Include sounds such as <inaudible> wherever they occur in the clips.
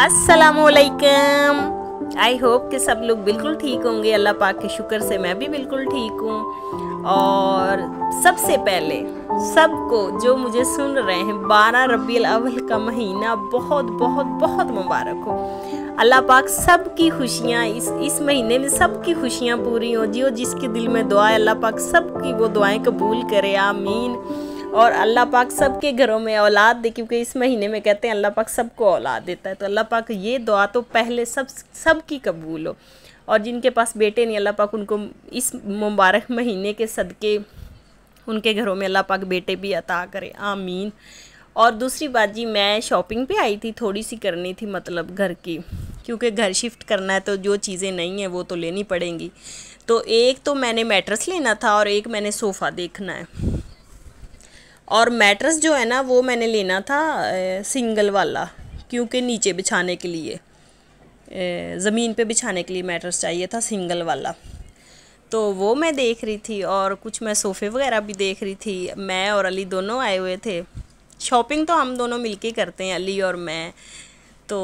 असलकम I hope कि सब लोग बिल्कुल ठीक होंगे अल्लाह पाक के शुक्र से मैं भी बिल्कुल ठीक हूँ और सबसे पहले सबको जो मुझे सुन रहे हैं बारह रबी अवल का महीना बहुत बहुत बहुत मुबारक हो अल्लाह पाक सब की खुशियाँ इस इस महीने में सब की खुशियाँ पूरी हों हो और जिसके दिल में दुआ है अल्लाह पाक सब की वो दुआएं कबूल करे आमीन और अल्लाह पाक सब के घरों में औलाद दे क्योंकि इस महीने में कहते हैं अल्लाह पाक सबको औलाद देता है तो अल्लाह पाक ये दुआ तो पहले सब सब की कबूल हो और जिनके पास बेटे नहीं अल्लाह पाक उनको इस मुबारक महीने के सदके उनके घरों में अल्लाह पाक बेटे भी अता करे आमीन और दूसरी बात जी मैं शॉपिंग पे आई थी थोड़ी सी करनी थी मतलब घर की क्योंकि घर शिफ्ट करना है तो जो चीज़ें नहीं हैं वो तो लेनी पड़ेंगी तो एक तो मैंने मैट्रेस लेना था और एक मैंने सोफ़ा देखना है और मैट्रस जो है ना वो मैंने लेना था सिंगल वाला क्योंकि नीचे बिछाने के लिए ज़मीन पे बिछाने के लिए मैट्रस चाहिए था सिंगल वाला तो वो मैं देख रही थी और कुछ मैं सोफ़े वगैरह भी देख रही थी मैं और अली दोनों आए हुए थे शॉपिंग तो हम दोनों मिल करते हैं अली और मैं तो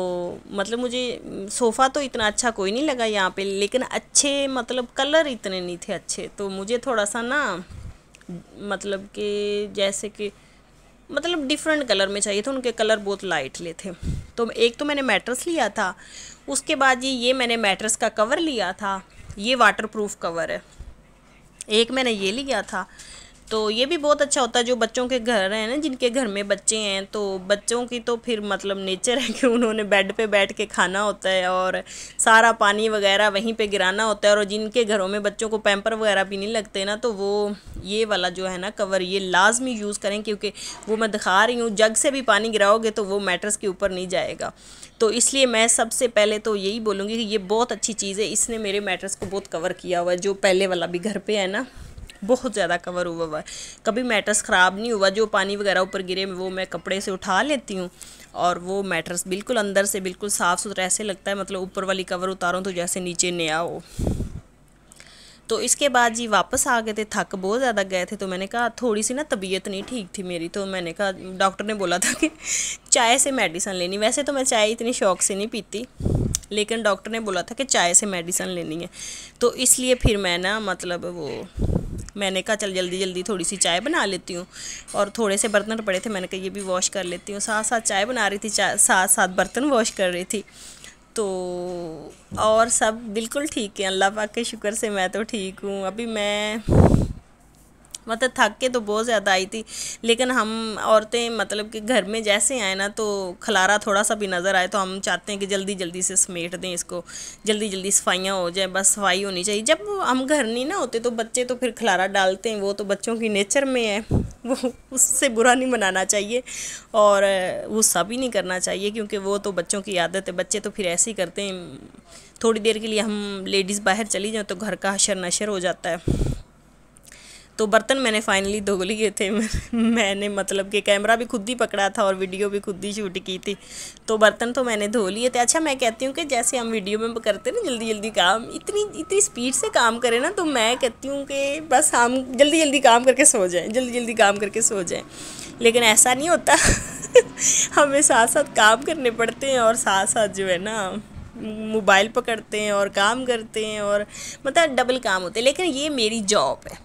मतलब मुझे सोफ़ा तो इतना अच्छा कोई नहीं लगा यहाँ पे लेकिन अच्छे मतलब कलर इतने नहीं थे अच्छे तो मुझे थोड़ा सा ना मतलब कि जैसे कि मतलब डिफरेंट कलर में चाहिए था उनके कलर बहुत लाइट ले थे तो एक तो मैंने मैट्रस लिया था उसके बाद ये ये मैंने मैट्रस का कवर लिया था ये वाटर प्रूफ कवर है एक मैंने ये लिया था तो ये भी बहुत अच्छा होता है जो बच्चों के घर हैं ना जिनके घर में बच्चे हैं तो बच्चों की तो फिर मतलब नेचर है कि उन्होंने बेड पे बैठ के खाना होता है और सारा पानी वगैरह वहीं पे गिराना होता है और जिनके घरों में बच्चों को पैम्पर वगैरह भी नहीं लगते ना तो वो ये वाला जो है ना कवर ये लाजमी यूज़ करें क्योंकि वो मैं दिखा रही हूँ जग से भी पानी गिराओगे तो वो मैटर्स के ऊपर नहीं जाएगा तो इसलिए मैं सबसे पहले तो यही बोलूँगी कि ये बहुत अच्छी चीज़ है इसने मेरे मैटर्स को बहुत कवर किया हुआ है जो पहले वाला भी घर पर है ना बहुत ज़्यादा कवर हुआ हुआ है कभी मैटर्स ख़राब नहीं हुआ जो पानी वगैरह ऊपर गिरे वो मैं कपड़े से उठा लेती हूँ और वो मैटर्स बिल्कुल अंदर से बिल्कुल साफ़ सुथरा ऐसे लगता है मतलब ऊपर वाली कवर उतारो तो जैसे नीचे नया हो तो इसके बाद जी वापस आ गए थे थक बहुत ज़्यादा गए थे तो मैंने कहा थोड़ी सी ना तबीयत नहीं ठीक थी मेरी तो मैंने कहा डॉक्टर ने बोला था कि चाय से मेडिसन लेनी वैसे तो मैं चाय इतनी शौक से नहीं पीती लेकिन डॉक्टर ने बोला था कि चाय से मेडिसन लेनी है तो इसलिए फिर मैं ना मतलब वो मैंने कहा चल जल्दी जल्दी थोड़ी सी चाय बना लेती हूँ और थोड़े से बर्तन पड़े थे मैंने कहा ये भी वॉश कर लेती हूँ साथ साथ चाय बना रही थी साथ साथ बर्तन वॉश कर रही थी तो और सब बिल्कुल ठीक है अल्लाह पाक के शुक्र से मैं तो ठीक हूँ अभी मैं मतलब थक के तो बहुत ज़्यादा आई थी लेकिन हम औरतें मतलब कि घर में जैसे आए ना तो खलारा थोड़ा सा भी नज़र आए तो हम चाहते हैं कि जल्दी जल्दी से समेट दें इसको जल्दी जल्दी सफाइयाँ हो जाए बस सफाई होनी चाहिए जब हम घर नहीं ना होते तो बच्चे तो फिर खलारा डालते हैं वो तो बच्चों की नेचर में है <laughs> वो उससे बुरा नहीं मनाना चाहिए और गुस्सा भी नहीं करना चाहिए क्योंकि वो तो बच्चों की आदत है बच्चे तो फिर ऐसे ही करते हैं थोड़ी देर के लिए हम लेडीज़ बाहर चली जाएँ तो घर का हशर नशर हो जाता है तो बर्तन मैंने फाइनली धो लिए थे <laughs> मैंने मतलब कि कैमरा भी खुद ही पकड़ा था और वीडियो भी खुद ही शूट की थी तो बर्तन तो मैंने धो लिए थे अच्छा मैं कहती हूँ कि जैसे हम वीडियो में करते ना जल्दी जल्दी काम इतनी इतनी स्पीड से काम करें ना तो मैं कहती हूँ कि बस हम जल्दी जल्दी काम करके सो जाएँ जल्दी जल्दी काम करके सो जाएँ लेकिन ऐसा नहीं होता <laughs> हमें साथ साथ काम करने पड़ते हैं और साथ साथ जो है ना मोबाइल पकड़ते हैं और काम करते हैं और मतलब डबल काम होते हैं लेकिन ये मेरी जॉब है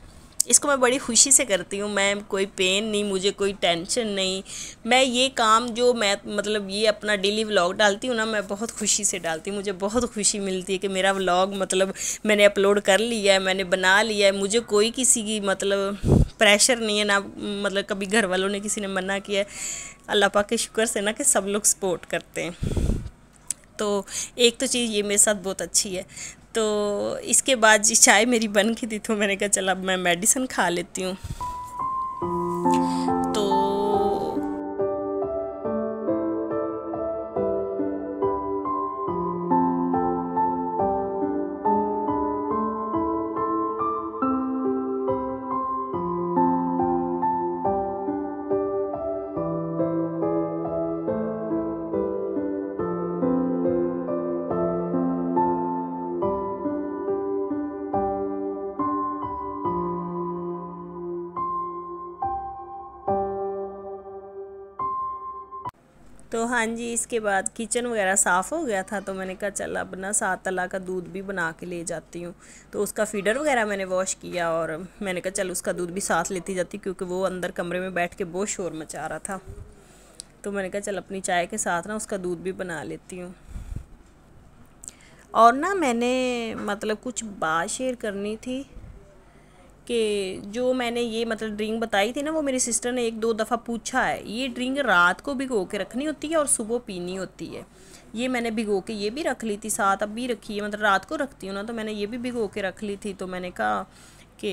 इसको मैं बड़ी खुशी से करती हूँ मैं कोई पेन नहीं मुझे कोई टेंशन नहीं मैं ये काम जो मैं मतलब ये अपना डेली व्लॉग डालती हूँ ना मैं बहुत खुशी से डालती हूँ मुझे बहुत खुशी मिलती है कि मेरा व्लॉग मतलब मैंने अपलोड कर लिया है मैंने बना लिया है मुझे कोई किसी की मतलब प्रेशर नहीं है ना मतलब कभी घर वालों ने किसी ने मना किया अल्लाह पाक के शुक्र से ना कि सब लोग सपोर्ट करते हैं तो एक तो चीज़ ये मेरे साथ बहुत अच्छी है तो इसके बाद जी चाय मेरी बन गई थी तो मैंने कहा चल अब मैं मेडिसिन खा लेती हूँ तो हाँ जी इसके बाद किचन वगैरह साफ़ हो गया था तो मैंने कहा चल अब ना सात तला का दूध भी बना के ले जाती हूँ तो उसका फीडर वगैरह मैंने वॉश किया और मैंने कहा चल उसका दूध भी साथ लेती जाती क्योंकि वो अंदर कमरे में बैठ के बहुत शोर मचा रहा था तो मैंने कहा चल अपनी चाय के साथ ना उसका दूध भी बना लेती हूँ और ना मैंने मतलब कुछ बात शेयर करनी थी कि जो मैंने ये मतलब ड्रिंक बताई थी ना वो मेरी सिस्टर ने एक दो दफ़ा पूछा है ये ड्रिंक रात को भिगो के रखनी होती है और सुबह पीनी होती है ये मैंने भिगो के ये भी रख ली थी साथ अब भी रखी है मतलब रात को रखती हूँ ना तो मैंने ये भी भिगो के रख ली थी तो मैंने कहा कि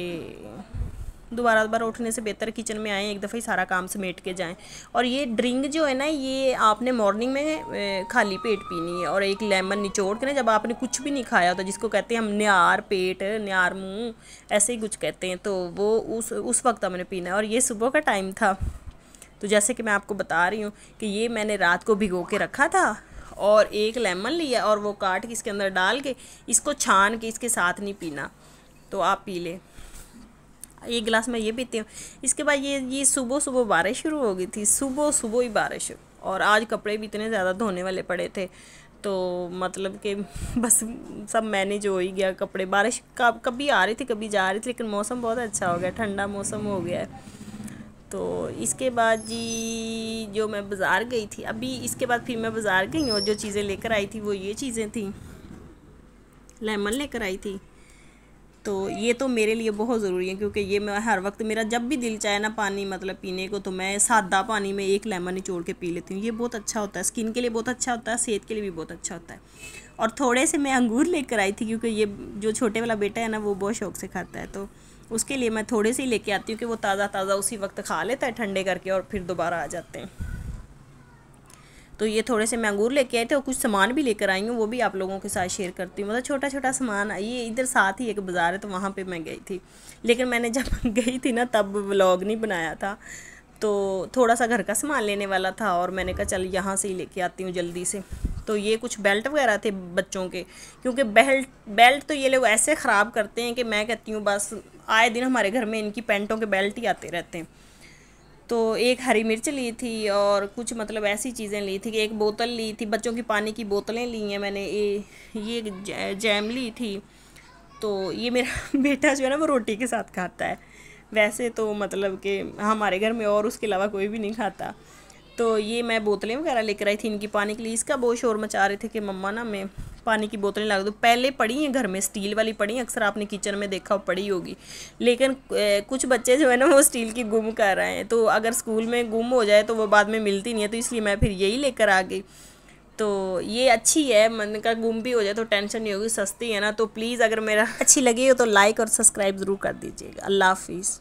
दोबारा दोबारा उठने से बेहतर किचन में आएँ एक दफ़ा ही सारा काम समेट के जाएँ और ये ड्रिंक जो है ना ये आपने मॉर्निंग में खाली पेट पीनी है और एक लेमन निचोड़ के ना जब आपने कुछ भी नहीं खाया होता जिसको कहते हैं हम न्यार पेट न्यार मुँह ऐसे ही कुछ कहते हैं तो वो उस उस वक्त हमने पीना है और ये सुबह का टाइम था तो जैसे कि मैं आपको बता रही हूँ कि ये मैंने रात को भिगो के रखा था और एक लेमन लिया और वो काट के इसके अंदर डाल के इसको छान के इसके साथ नहीं पीना तो आप पी लें एक गिलास मैं ये पीती हूँ इसके बाद ये ये सुबह सुबह बारिश शुरू हो गई थी सुबह सुबह ही बारिश और आज कपड़े भी इतने ज़्यादा धोने वाले पड़े थे तो मतलब कि <laughs> बस सब मैनेज हो ही गया कपड़े बारिश कब कभी आ रही थी कभी जा रही थी लेकिन मौसम बहुत अच्छा हो गया ठंडा मौसम हो गया है तो इसके बाद जी जो मैं बाज़ार गई थी अभी इसके बाद फिर मैं बाज़ार गई और जो चीज़ें लेकर आई थी वो ये चीज़ें थी लेमन लेकर आई थी तो ये तो मेरे लिए बहुत ज़रूरी है क्योंकि ये मैं हर वक्त मेरा जब भी दिल चाहे ना पानी मतलब पीने को तो मैं सादा पानी में एक लेमन निचोड़ के पी लेती हूँ ये बहुत अच्छा होता है स्किन के लिए बहुत अच्छा होता है सेहत के लिए भी बहुत अच्छा होता है और थोड़े से मैं अंगूर लेकर आई थी क्योंकि ये जो छोटे वाला बेटा है ना वो बहुत शौक से खाता है तो उसके लिए मैं थोड़े से ही लेके आती हूँ कि वो ताज़ा ताज़ा उसी वक्त खा लेता है ठंडे करके और फिर दोबारा आ जाते हैं तो ये थोड़े से मैं अंगूर लेके आए थे और कुछ सामान भी लेकर आई हूँ वो भी आप लोगों के साथ शेयर करती हूँ मतलब छोटा छोटा सामान ये इधर साथ ही एक बाज़ार है तो वहाँ पर मैं गई थी लेकिन मैंने जब <laughs> गई थी ना तब व्लॉग नहीं बनाया था तो थोड़ा सा घर का सामान लेने वाला था और मैंने कहा चल यहाँ से ही लेके आती हूँ जल्दी से तो ये कुछ बेल्ट वगैरह थे बच्चों के क्योंकि बेल्ट बेल्ट तो ये लोग ऐसे ख़राब करते हैं कि मैं कहती हूँ बस आए दिन हमारे घर में इनकी पैंटों के बेल्ट ही आते रहते हैं तो एक हरी मिर्च ली थी और कुछ मतलब ऐसी चीज़ें ली थी कि एक बोतल ली थी बच्चों की पानी की बोतलें ली हैं मैंने ये ये जैम ली थी तो ये मेरा <laughs> बेटा जो है ना वो रोटी के साथ खाता है वैसे तो मतलब कि हमारे घर में और उसके अलावा कोई भी नहीं खाता तो ये मैं बोतलें वगैरह लेकर आई थी इनकी पानी के लिए इसका बहुत शोर मचा रहे थे कि मम्मा ना मैं पानी की बोतलें ला दो पहले पड़ी हैं घर में स्टील वाली पड़ी अक्सर आपने किचन में देखा हो पड़ी होगी लेकिन कुछ बच्चे जो है ना वो स्टील की गुम कर रहे हैं तो अगर स्कूल में गुम हो जाए तो वो बाद में मिलती नहीं है तो इसलिए मैं फिर यही लेकर आ गई तो ये अच्छी है मन का गुम भी हो जाए तो टेंशन नहीं होगी सस्ती है ना तो प्लीज़ अगर मेरा <laughs> अच्छी लगी हो तो लाइक और सब्सक्राइब ज़रूर कर दीजिएगा अल्लाह हाफिज़